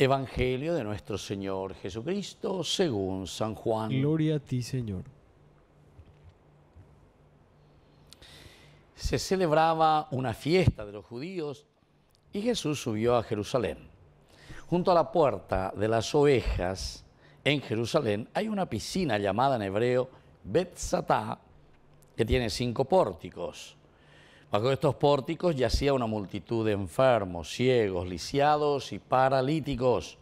Evangelio de nuestro Señor Jesucristo según San Juan. Gloria a ti, Señor. Se celebraba una fiesta de los judíos y Jesús subió a Jerusalén. Junto a la puerta de las ovejas en Jerusalén hay una piscina llamada en hebreo Bet-Satá, que tiene cinco pórticos. Bajo estos pórticos yacía una multitud de enfermos, ciegos, lisiados y paralíticos.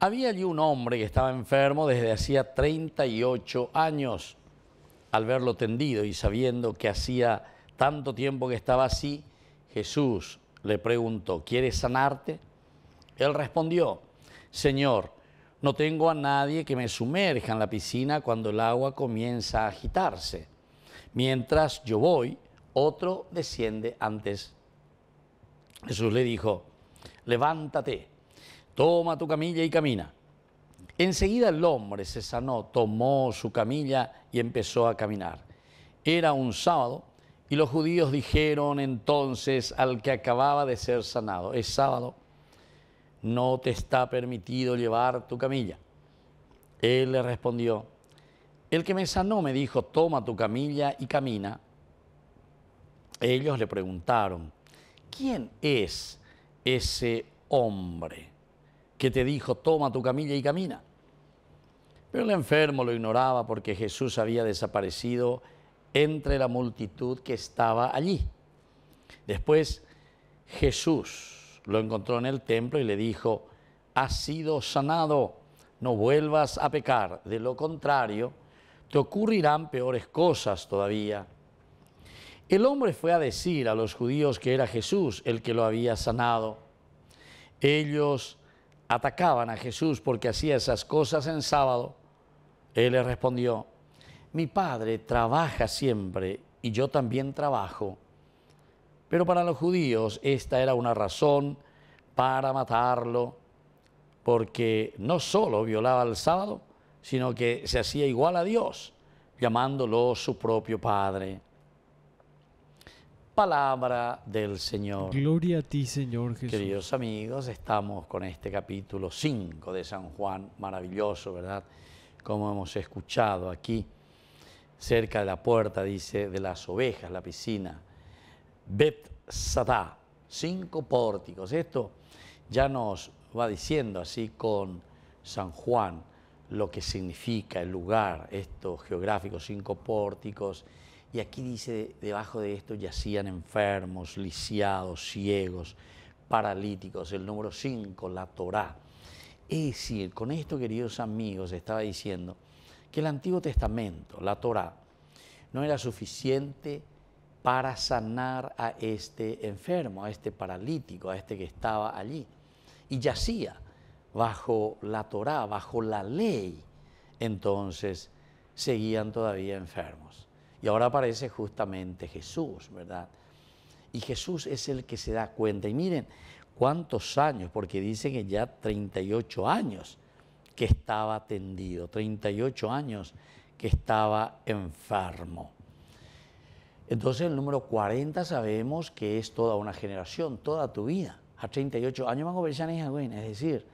Había allí un hombre que estaba enfermo desde hacía 38 años. Al verlo tendido y sabiendo que hacía tanto tiempo que estaba así, Jesús le preguntó, ¿quieres sanarte? Él respondió, Señor, no tengo a nadie que me sumerja en la piscina cuando el agua comienza a agitarse. Mientras yo voy, otro desciende antes. Jesús le dijo, levántate, toma tu camilla y camina. Enseguida el hombre se sanó, tomó su camilla y empezó a caminar. Era un sábado y los judíos dijeron entonces al que acababa de ser sanado, es sábado, no te está permitido llevar tu camilla. Él le respondió, el que me sanó me dijo, toma tu camilla y camina ellos le preguntaron, ¿quién es ese hombre que te dijo, toma tu camilla y camina? Pero el enfermo lo ignoraba porque Jesús había desaparecido entre la multitud que estaba allí. Después Jesús lo encontró en el templo y le dijo, has sido sanado, no vuelvas a pecar, de lo contrario te ocurrirán peores cosas todavía. El hombre fue a decir a los judíos que era Jesús el que lo había sanado. Ellos atacaban a Jesús porque hacía esas cosas en sábado. Él le respondió, mi padre trabaja siempre y yo también trabajo. Pero para los judíos esta era una razón para matarlo, porque no solo violaba el sábado, sino que se hacía igual a Dios, llamándolo su propio padre palabra del Señor. Gloria a ti, Señor Jesús. Queridos amigos, estamos con este capítulo 5 de San Juan, maravilloso, ¿verdad? Como hemos escuchado aquí, cerca de la puerta, dice, de las ovejas, la piscina, Bet cinco pórticos. Esto ya nos va diciendo así con San Juan lo que significa el lugar, estos geográficos, cinco pórticos, y aquí dice, debajo de esto yacían enfermos, lisiados, ciegos, paralíticos. El número 5, la Torá. Es decir, con esto, queridos amigos, estaba diciendo que el Antiguo Testamento, la Torá, no era suficiente para sanar a este enfermo, a este paralítico, a este que estaba allí. Y yacía bajo la Torá, bajo la ley. Entonces, seguían todavía enfermos. Y ahora aparece justamente Jesús, ¿verdad? Y Jesús es el que se da cuenta. Y miren cuántos años, porque dicen que ya 38 años que estaba tendido, 38 años que estaba enfermo. Entonces el número 40 sabemos que es toda una generación, toda tu vida. A 38 años más es decir,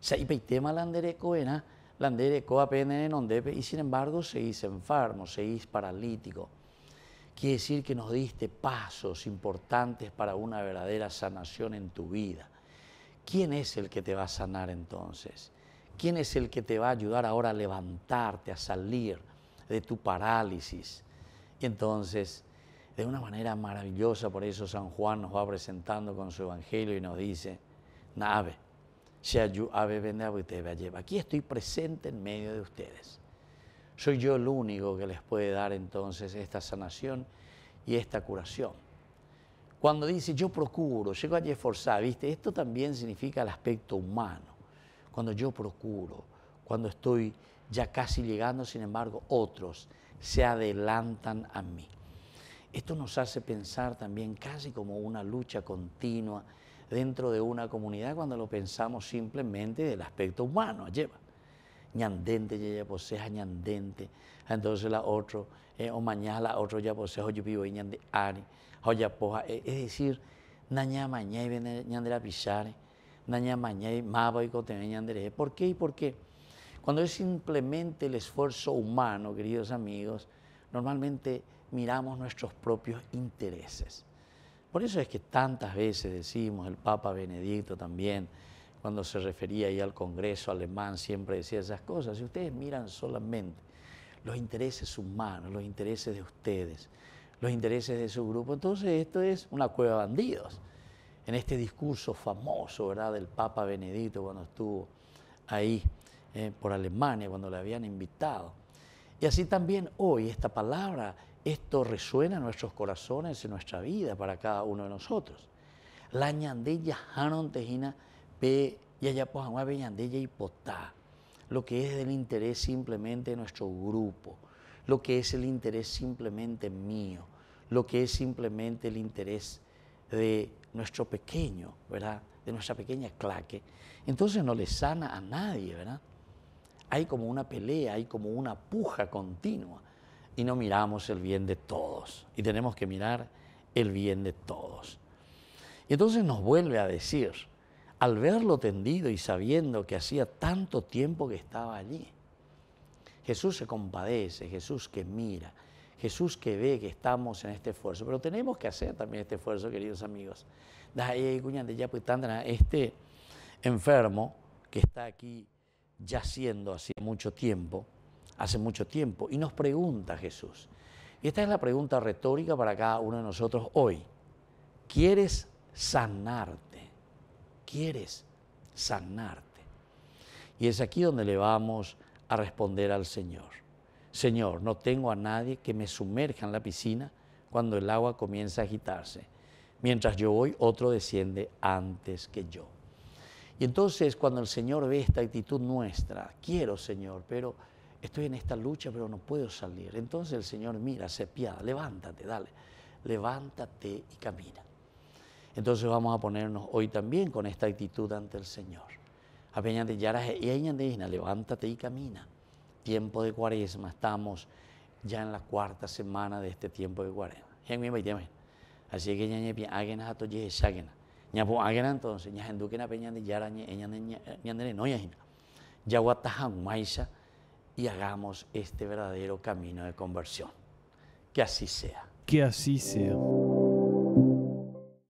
se y sin embargo seguís enfermo, seguís paralítico. Quiere decir que nos diste pasos importantes para una verdadera sanación en tu vida. ¿Quién es el que te va a sanar entonces? ¿Quién es el que te va a ayudar ahora a levantarte, a salir de tu parálisis? Y entonces, de una manera maravillosa, por eso San Juan nos va presentando con su evangelio y nos dice, nave Aquí estoy presente en medio de ustedes. Soy yo el único que les puede dar entonces esta sanación y esta curación. Cuando dice yo procuro, llego a esforzar, ¿viste? Esto también significa el aspecto humano. Cuando yo procuro, cuando estoy ya casi llegando, sin embargo, otros se adelantan a mí. Esto nos hace pensar también casi como una lucha continua dentro de una comunidad cuando lo pensamos simplemente del aspecto humano, lleva. Ñandente ya ñandente, ah, entonces la otro, eh, o mañana la otro ya posee, o en ñande ari, ah, o ya poja, eh, es decir, naña mañana y la pisare, naña mañana y mapa y ñandere. ¿Por qué y por qué? Cuando es simplemente el esfuerzo humano, queridos amigos, normalmente miramos nuestros propios intereses. Por eso es que tantas veces decimos, el Papa Benedicto también, cuando se refería ahí al Congreso alemán, siempre decía esas cosas. Si ustedes miran solamente los intereses humanos, los intereses de ustedes, los intereses de su grupo, entonces esto es una cueva de bandidos. En este discurso famoso, ¿verdad?, del Papa Benedicto cuando estuvo ahí eh, por Alemania, cuando le habían invitado. Y así también hoy esta palabra esto resuena en nuestros corazones, en nuestra vida, para cada uno de nosotros. La ñandella hanon tejina pe pues, ñandella hipotá. Lo que es del interés simplemente de nuestro grupo, lo que es el interés simplemente mío, lo que es simplemente el interés de nuestro pequeño, ¿verdad? De nuestra pequeña claque. Entonces no le sana a nadie, ¿verdad? Hay como una pelea, hay como una puja continua y no miramos el bien de todos. Y tenemos que mirar el bien de todos. Y entonces nos vuelve a decir, al verlo tendido y sabiendo que hacía tanto tiempo que estaba allí, Jesús se compadece, Jesús que mira, Jesús que ve que estamos en este esfuerzo, pero tenemos que hacer también este esfuerzo, queridos amigos. Pues, este enfermo que está aquí yaciendo hace mucho tiempo, hace mucho tiempo. Y nos pregunta Jesús, y esta es la pregunta retórica para cada uno de nosotros hoy, ¿quieres sanarte? ¿Quieres sanarte? Y es aquí donde le vamos a responder al Señor. Señor, no tengo a nadie que me sumerja en la piscina cuando el agua comienza a agitarse. Mientras yo voy, otro desciende antes que yo. Y entonces cuando el Señor ve esta actitud nuestra, quiero Señor, pero estoy en esta lucha, pero no puedo salir. Entonces el Señor mira, se piada, levántate, dale, levántate y camina. Entonces vamos a ponernos hoy también con esta actitud ante el Señor. de Yara. levántate y camina. Tiempo de cuaresma, estamos ya en la cuarta semana de este tiempo de cuaresma. Así que entonces, de no y hagamos este verdadero camino de conversión. Que así sea. Que así sea.